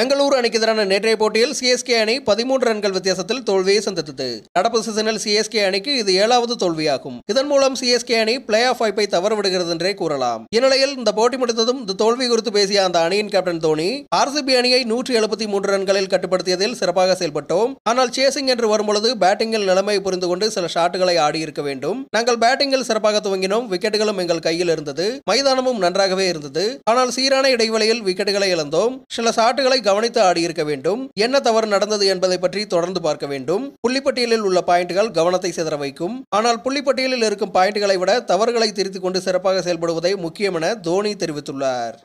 பெங்களூரு அணிக்கு எதிரான நேற்றைய போட்டியில் சிஎஸ்கே அணி பதிமூன்று ரன்கள் வித்தியாசத்தில் தோல்வியை சந்தித்தது நடப்பு சீசனில் சிஎஸ்கே அணிக்கு இது ஏழாவது தோல்வியாகும் இதன் மூலம் சிஎஸ்கே அணி பிளே ஆஃப் வாய்ப்பை தவறவிடுகிறது என்றே கூறலாம் இந்நிலையில் இந்த போட்டி முடித்ததும் இந்த தோல்வி குறித்து பேசிய அந்த அணியின் கேப்டன் தோனி ஆர்சிபி அணியை நூற்றி எழுபத்தி மூன்று ரன்களில் கட்டுப்படுத்தியதில் சிறப்பாக செயல்பட்டோம் ஆனால் சேசிங் என்று வரும்பொழுது பேட்டிங்கில் நிலைமை புரிந்து கொண்டு சில ஷாட்டுகளை ஆடியிருக்க வேண்டும் நாங்கள் பேட்டிங்கில் சிறப்பாக துவங்கினோம் விக்கெட்டுகளும் எங்கள் கையில் இருந்தது மைதானமும் நன்றாகவே இருந்தது ஆனால் சீரான இடைவெளியில் விக்கெட்டுகளை இழந்தோம் சில ஷாட்டுகளை கவனித்து ஆடியிருக்க வேண்டும் என்ன தவறு நடந்தது என்பதை பற்றி தொடர்ந்து பார்க்க வேண்டும் புள்ளிப்பட்டியலில் உள்ள பாயிண்ட்கள் கவனத்தை சிதற வைக்கும் ஆனால் புள்ளிப்பட்டியலில் இருக்கும் பாயிண்ட்களை விட தவறுகளை திருத்திக் கொண்டு சிறப்பாக செயல்படுவதை முக்கியம் என தோனி தெரிவித்துள்ளார்